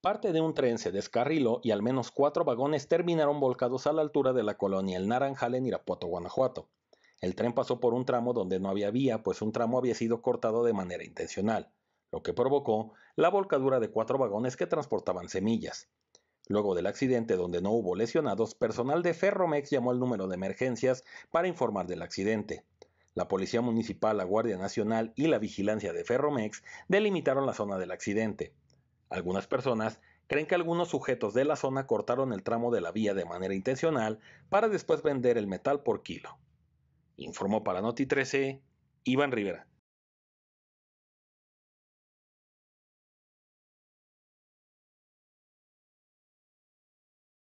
Parte de un tren se descarriló y al menos cuatro vagones terminaron volcados a la altura de la colonia El Naranjal en Irapuato, Guanajuato. El tren pasó por un tramo donde no había vía, pues un tramo había sido cortado de manera intencional, lo que provocó la volcadura de cuatro vagones que transportaban semillas. Luego del accidente donde no hubo lesionados, personal de Ferromex llamó al número de emergencias para informar del accidente. La Policía Municipal, la Guardia Nacional y la Vigilancia de Ferromex delimitaron la zona del accidente. Algunas personas creen que algunos sujetos de la zona cortaron el tramo de la vía de manera intencional para después vender el metal por kilo. Informó para Noti 13 Iván Rivera.